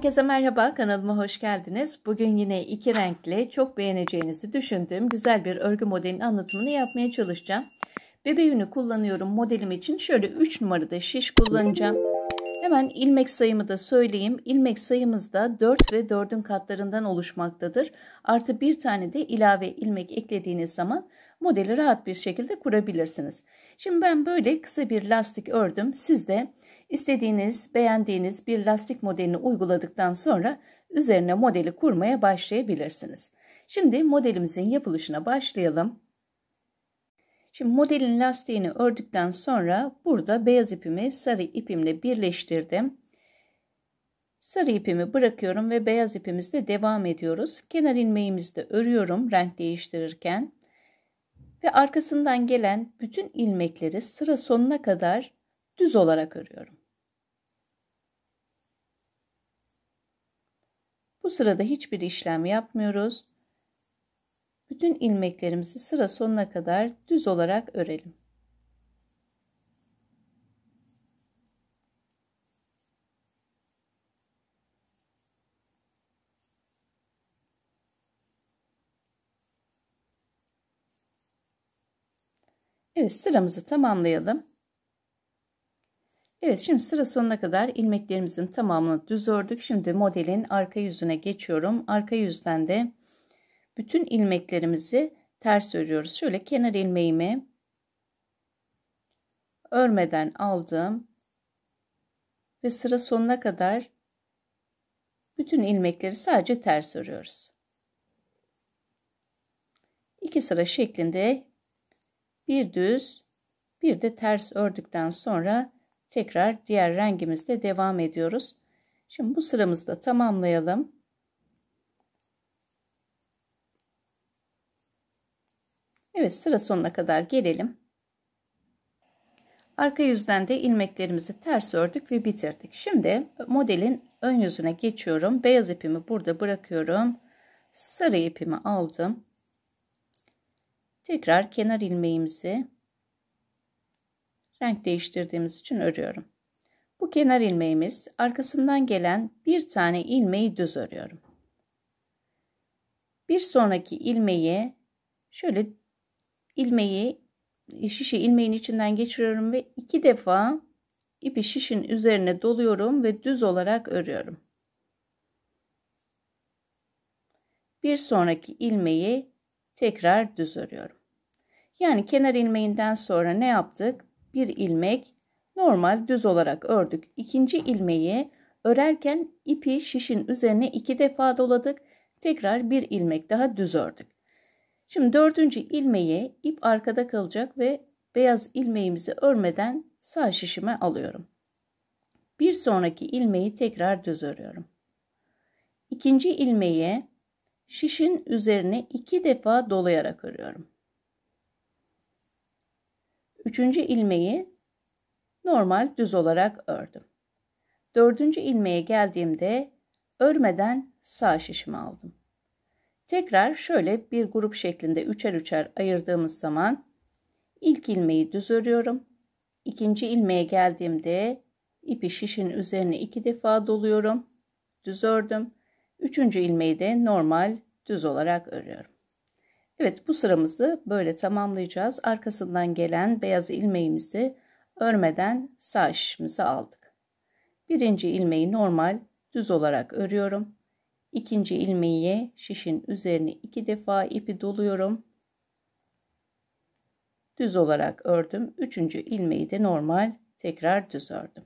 Herkese merhaba, kanalıma hoş geldiniz. Bugün yine iki renkli, çok beğeneceğinizi düşündüğüm güzel bir örgü modelinin anlatımını yapmaya çalışacağım. Bebe yünü kullanıyorum modelim için. Şöyle 3 numarada şiş kullanacağım. Hemen ilmek sayımı da söyleyeyim. İlmek sayımız da 4 ve 4'ün katlarından oluşmaktadır. Artı bir tane de ilave ilmek eklediğiniz zaman modeli rahat bir şekilde kurabilirsiniz. Şimdi ben böyle kısa bir lastik ördüm. Siz de istediğiniz, beğendiğiniz bir lastik modelini uyguladıktan sonra üzerine modeli kurmaya başlayabilirsiniz. Şimdi modelimizin yapılışına başlayalım. Şimdi modelin lastiğini ördükten sonra burada beyaz ipimi sarı ipimle birleştirdim. Sarı ipimi bırakıyorum ve beyaz ipimizle devam ediyoruz. Kenar ilmeğimizi de örüyorum renk değiştirirken ve arkasından gelen bütün ilmekleri sıra sonuna kadar düz olarak örüyorum. Bu sırada hiçbir işlem yapmıyoruz. Bütün ilmeklerimizi sıra sonuna kadar düz olarak örelim. Evet sıramızı tamamlayalım. Evet şimdi sıra sonuna kadar ilmeklerimizin tamamını düz ördük. Şimdi modelin arka yüzüne geçiyorum. Arka yüzden de bütün ilmeklerimizi ters örüyoruz. Şöyle kenar ilmeğimi örmeden aldım ve sıra sonuna kadar bütün ilmekleri sadece ters örüyoruz. İki sıra şeklinde bir düz bir de ters ördükten sonra tekrar diğer rengimizle devam ediyoruz. Şimdi bu sıramızı da tamamlayalım. Evet sıra sonuna kadar gelelim. Arka yüzden de ilmeklerimizi ters ördük ve bitirdik. Şimdi modelin ön yüzüne geçiyorum. Beyaz ipimi burada bırakıyorum. Sarı ipimi aldım. Tekrar kenar ilmeğimizi renk değiştirdiğimiz için örüyorum. Bu kenar ilmeğimiz arkasından gelen bir tane ilmeği düz örüyorum. Bir sonraki ilmeği şöyle ilmeği şişe ilmeğin içinden geçiriyorum ve iki defa ipi şişin üzerine doluyorum ve düz olarak örüyorum. Bir sonraki ilmeği tekrar düz örüyorum. Yani kenar ilmeğinden sonra ne yaptık? Bir ilmek normal düz olarak ördük. İkinci ilmeği örerken ipi şişin üzerine iki defa doladık. Tekrar bir ilmek daha düz ördük. Şimdi dördüncü ilmeği ip arkada kalacak ve beyaz ilmeğimizi örmeden sağ şişime alıyorum. Bir sonraki ilmeği tekrar düz örüyorum. İkinci ilmeği şişin üzerine iki defa dolayarak örüyorum. Üçüncü ilmeği normal düz olarak ördüm. Dördüncü ilmeğe geldiğimde örmeden sağ şişimi aldım. Tekrar şöyle bir grup şeklinde üçer üçer ayırdığımız zaman ilk ilmeği düz örüyorum. İkinci ilmeğe geldiğimde ipi şişin üzerine iki defa doluyorum. Düz ördüm. Üçüncü ilmeği de normal düz olarak örüyorum. Evet bu sıramızı böyle tamamlayacağız. Arkasından gelen beyaz ilmeğimizi örmeden sağ şişimizi aldık. Birinci ilmeği normal düz olarak örüyorum. İkinci ilmeği şişin üzerine iki defa ipi doluyorum. Düz olarak ördüm. Üçüncü ilmeği de normal tekrar düz ördüm.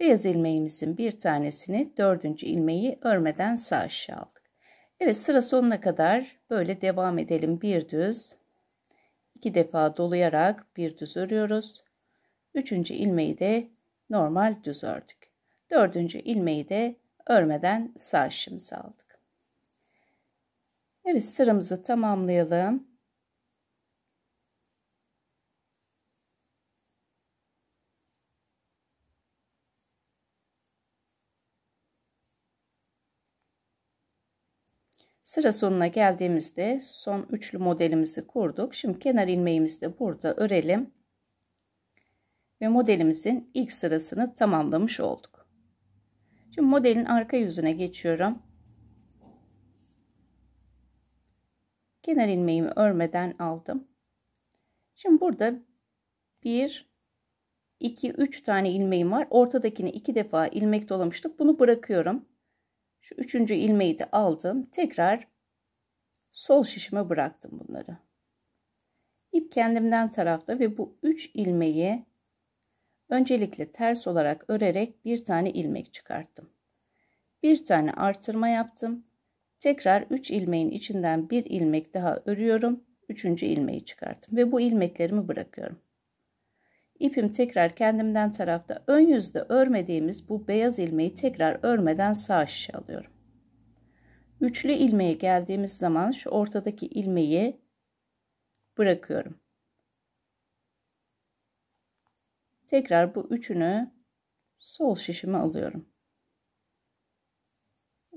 Beyaz ilmeğimizin bir tanesini dördüncü ilmeği örmeden sağ aşağı aldık. Evet sıra sonuna kadar böyle devam edelim. Bir düz, iki defa dolayarak bir düz örüyoruz. Üçüncü ilmeği de normal düz ördük. Dördüncü ilmeği de örmeden sağ aldık. Evet sıramızı tamamlayalım. Sıra sonuna geldiğimizde son üçlü modelimizi kurduk. Şimdi kenar ilmeğimizi de burada örelim. Ve modelimizin ilk sırasını tamamlamış olduk. Şimdi modelin arka yüzüne geçiyorum. Kenar ilmeğimi örmeden aldım. Şimdi burada 1 2 3 tane ilmeğim var. Ortadakini iki defa ilmek dolamıştık. Bunu bırakıyorum. Şu üçüncü ilmeği de aldım. Tekrar sol şişime bıraktım bunları. İp kendimden tarafta ve bu üç ilmeği öncelikle ters olarak örerek bir tane ilmek çıkarttım. Bir tane artırma yaptım. Tekrar üç ilmeğin içinden bir ilmek daha örüyorum. Üçüncü ilmeği çıkarttım ve bu ilmeklerimi bırakıyorum. İpim tekrar kendimden tarafta ön yüzde örmediğimiz bu beyaz ilmeği tekrar örmeden sağ şişe alıyorum. Üçlü ilmeğe geldiğimiz zaman şu ortadaki ilmeği bırakıyorum. Tekrar bu üçünü sol şişime alıyorum.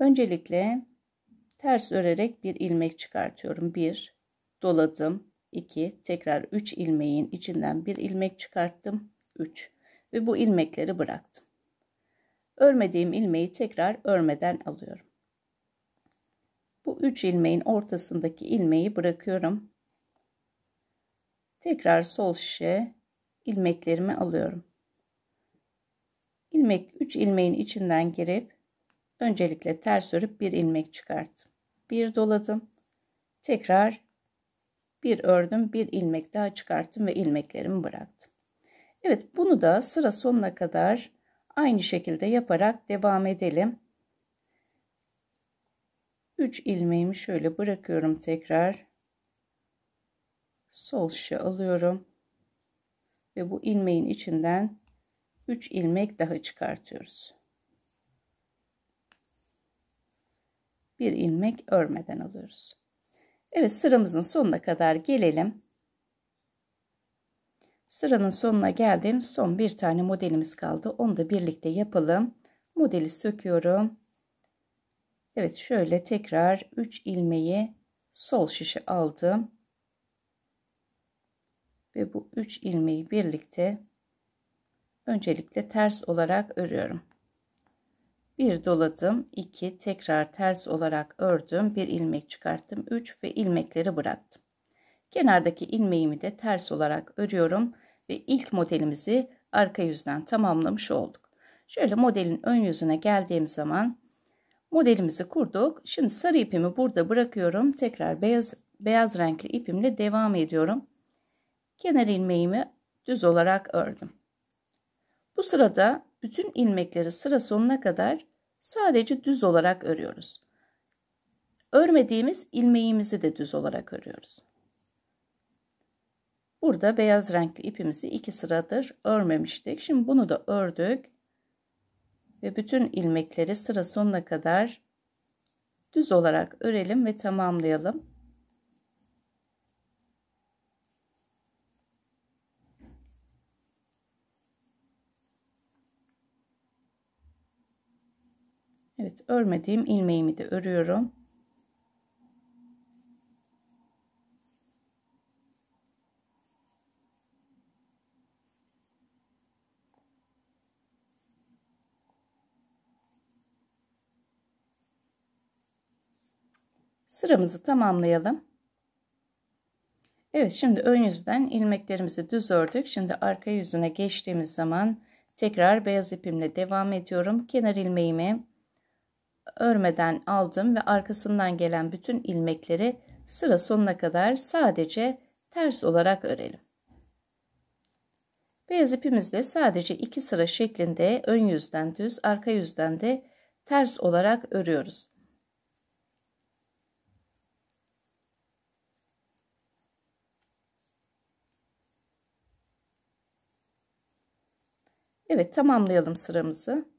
Öncelikle ters örerek bir ilmek çıkartıyorum. Bir doladım, 2 tekrar 3 ilmeğin içinden bir ilmek çıkarttım 3 ve bu ilmekleri bıraktım örmediğim ilmeği tekrar örmeden alıyorum bu 3 ilmeğin ortasındaki ilmeği bırakıyorum tekrar sol şişe ilmeklerimi alıyorum ilmek 3 ilmeğin içinden girip öncelikle ters örüp bir ilmek çıkarttım bir doladım tekrar bir ördüm, bir ilmek daha çıkarttım ve ilmeklerimi bıraktım. Evet bunu da sıra sonuna kadar aynı şekilde yaparak devam edelim. 3 ilmeğimi şöyle bırakıyorum tekrar. Sol şişe alıyorum. Ve bu ilmeğin içinden 3 ilmek daha çıkartıyoruz. Bir ilmek örmeden alıyoruz. Evet sıramızın sonuna kadar gelelim. Sıranın sonuna geldim. Son bir tane modelimiz kaldı. Onu da birlikte yapalım. Modeli söküyorum. Evet şöyle tekrar 3 ilmeği sol şişe aldım. Ve bu 3 ilmeği birlikte öncelikle ters olarak örüyorum bir doladım 2 tekrar ters olarak ördüm bir ilmek çıkarttım 3 ve ilmekleri bıraktım kenardaki ilmeğimi de ters olarak örüyorum ve ilk modelimizi arka yüzden tamamlamış olduk şöyle modelin ön yüzüne geldiğim zaman modelimizi kurduk şimdi sarı ipimi burada bırakıyorum tekrar beyaz beyaz renkli ipimle devam ediyorum kenar ilmeğimi düz olarak ördüm bu sırada bütün ilmekleri sıra sonuna kadar sadece düz olarak örüyoruz. Örmediğimiz ilmeğimizi de düz olarak örüyoruz. Burada beyaz renkli ipimizi iki sıradır örmemiştik. Şimdi bunu da ördük. Ve bütün ilmekleri sıra sonuna kadar düz olarak örelim ve tamamlayalım. Evet örmediğim ilmeğimi de örüyorum. Sıramızı tamamlayalım. Evet şimdi ön yüzden ilmeklerimizi düz ördük. Şimdi arka yüzüne geçtiğimiz zaman tekrar beyaz ipimle devam ediyorum. Kenar ilmeğimi örmeden aldım ve arkasından gelen bütün ilmekleri sıra sonuna kadar sadece ters olarak örelim. Beyaz ipimizde sadece iki sıra şeklinde ön yüzden düz, arka yüzden de ters olarak örüyoruz. Evet tamamlayalım sıramızı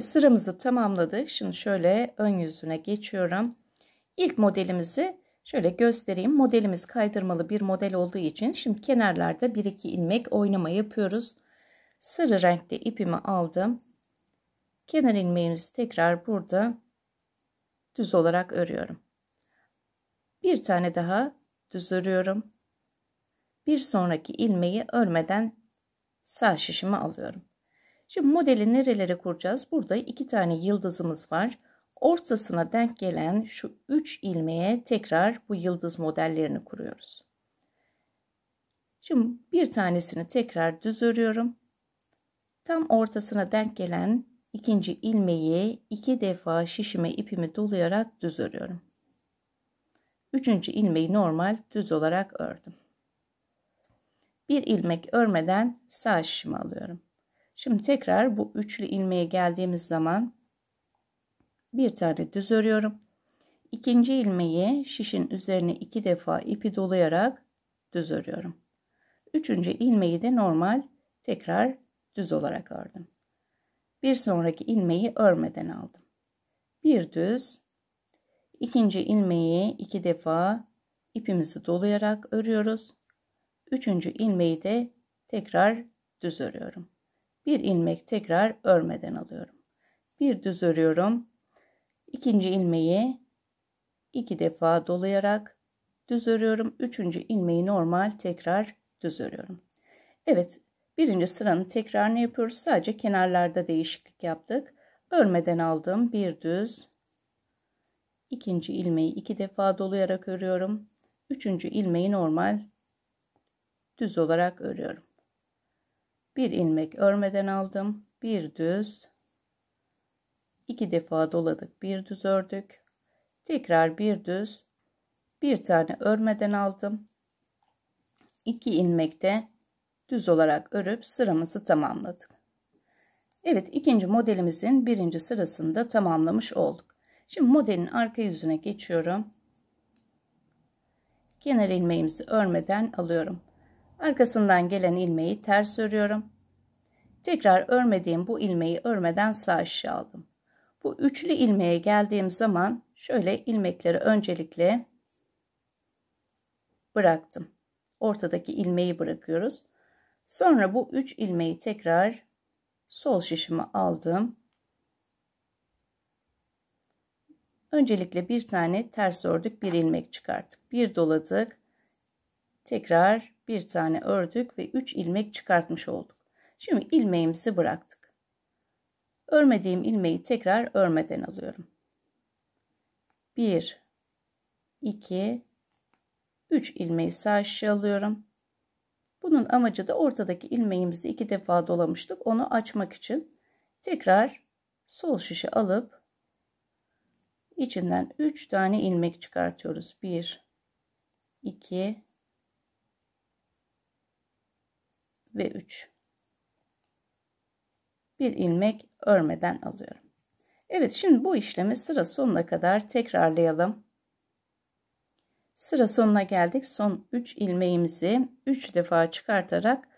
sıramızı tamamladık. Şimdi şöyle ön yüzüne geçiyorum. İlk modelimizi şöyle göstereyim. Modelimiz kaydırmalı bir model olduğu için şimdi kenarlarda 1-2 ilmek oynama yapıyoruz. Sarı renkte ipimi aldım. Kenar ilmeğimizi tekrar burada düz olarak örüyorum. Bir tane daha düz örüyorum. Bir sonraki ilmeği örmeden sağ şişimi alıyorum. Şimdi modeli nerelere kuracağız? Burada iki tane yıldızımız var. Ortasına denk gelen şu üç ilmeğe tekrar bu yıldız modellerini kuruyoruz. Şimdi bir tanesini tekrar düz örüyorum. Tam ortasına denk gelen ikinci ilmeği iki defa şişime ipimi dolayarak düz örüyorum. Üçüncü ilmeği normal düz olarak ördüm. Bir ilmek örmeden sağ şişimi alıyorum. Şimdi tekrar bu üçlü ilmeğe geldiğimiz zaman bir tane düz örüyorum. İkinci ilmeği şişin üzerine iki defa ipi dolayarak düz örüyorum. Üçüncü ilmeği de normal tekrar düz olarak ördüm. Bir sonraki ilmeği örmeden aldım. Bir düz, İkinci ilmeği iki defa ipimizi dolayarak örüyoruz. Üçüncü ilmeği de tekrar düz örüyorum bir ilmek tekrar örmeden alıyorum. Bir düz örüyorum. İkinci ilmeği iki defa dolayarak düz örüyorum. Üçüncü ilmeği normal tekrar düz örüyorum. Evet birinci sıranın tekrarını yapıyoruz. Sadece kenarlarda değişiklik yaptık. Örmeden aldım. bir düz. ikinci ilmeği iki defa dolayarak örüyorum. Üçüncü ilmeği normal düz olarak örüyorum bir ilmek örmeden aldım bir düz iki defa doladık bir düz ördük tekrar bir düz bir tane örmeden aldım iki ilmekte düz olarak örüp sıramızı tamamladık Evet ikinci modelimizin birinci sırasında tamamlamış olduk şimdi modelin arka yüzüne geçiyorum kenar ilmeğimizi örmeden alıyorum Arkasından gelen ilmeği ters örüyorum. Tekrar örmediğim bu ilmeği örmeden sağ aşağı aldım. Bu üçlü ilmeğe geldiğim zaman şöyle ilmekleri öncelikle bıraktım. Ortadaki ilmeği bırakıyoruz. Sonra bu üç ilmeği tekrar sol şişimi aldım. Öncelikle bir tane ters ördük, bir ilmek çıkarttık. Bir doladık. Tekrar bir tane ördük ve 3 ilmek çıkartmış olduk. Şimdi ilmeğimizi bıraktık. Örmediğim ilmeği tekrar örmeden alıyorum. 1 2 3 ilmeği sağ aşağı alıyorum. Bunun amacı da ortadaki ilmeğimizi iki defa dolamıştık. Onu açmak için tekrar sol şişe alıp içinden 3 tane ilmek çıkartıyoruz. 1 2 ve 3. Bir ilmek örmeden alıyorum. Evet şimdi bu işlemi sıra sonuna kadar tekrarlayalım. Sıra sonuna geldik. Son 3 ilmeğimizi 3 defa çıkartarak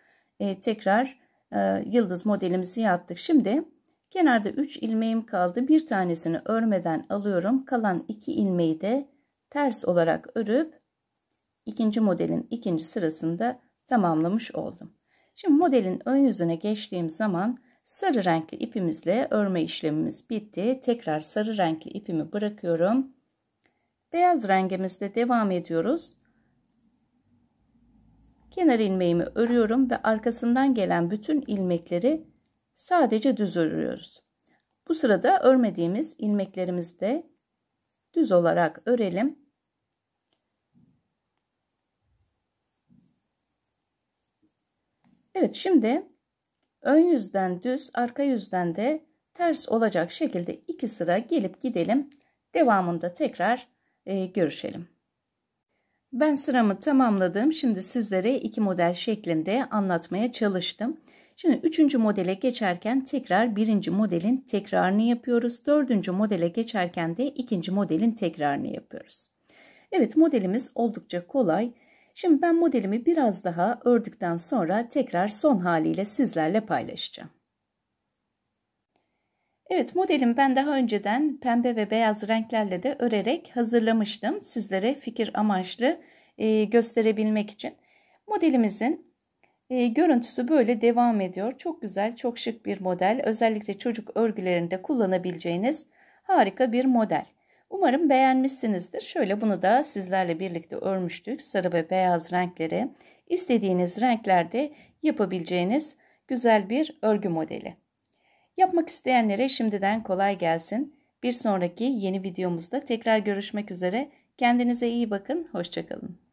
e, tekrar e, yıldız modelimizi yaptık. Şimdi kenarda 3 ilmeğim kaldı. Bir tanesini örmeden alıyorum. Kalan 2 ilmeği de ters olarak örüp ikinci modelin ikinci sırasında tamamlamış oldum. Şimdi modelin ön yüzüne geçtiğim zaman sarı renkli ipimizle örme işlemimiz bitti. Tekrar sarı renkli ipimi bırakıyorum. Beyaz rengimizle devam ediyoruz. Kenar ilmeğimi örüyorum ve arkasından gelen bütün ilmekleri sadece düz örüyoruz. Bu sırada örmediğimiz ilmeklerimizi de düz olarak örelim. Evet şimdi ön yüzden düz arka yüzden de ters olacak şekilde iki sıra gelip gidelim. Devamında tekrar e, görüşelim. Ben sıramı tamamladım. Şimdi sizlere iki model şeklinde anlatmaya çalıştım. Şimdi üçüncü modele geçerken tekrar birinci modelin tekrarını yapıyoruz. Dördüncü modele geçerken de ikinci modelin tekrarını yapıyoruz. Evet modelimiz oldukça kolay. Şimdi ben modelimi biraz daha ördükten sonra tekrar son haliyle sizlerle paylaşacağım. Evet modelim ben daha önceden pembe ve beyaz renklerle de örerek hazırlamıştım. Sizlere fikir amaçlı e, gösterebilmek için. Modelimizin e, görüntüsü böyle devam ediyor. Çok güzel, çok şık bir model. Özellikle çocuk örgülerinde kullanabileceğiniz harika bir model. Umarım beğenmişsinizdir. Şöyle bunu da sizlerle birlikte örmüştük. Sarı ve beyaz renkleri istediğiniz renklerde yapabileceğiniz güzel bir örgü modeli. Yapmak isteyenlere şimdiden kolay gelsin. Bir sonraki yeni videomuzda tekrar görüşmek üzere. Kendinize iyi bakın. Hoşçakalın.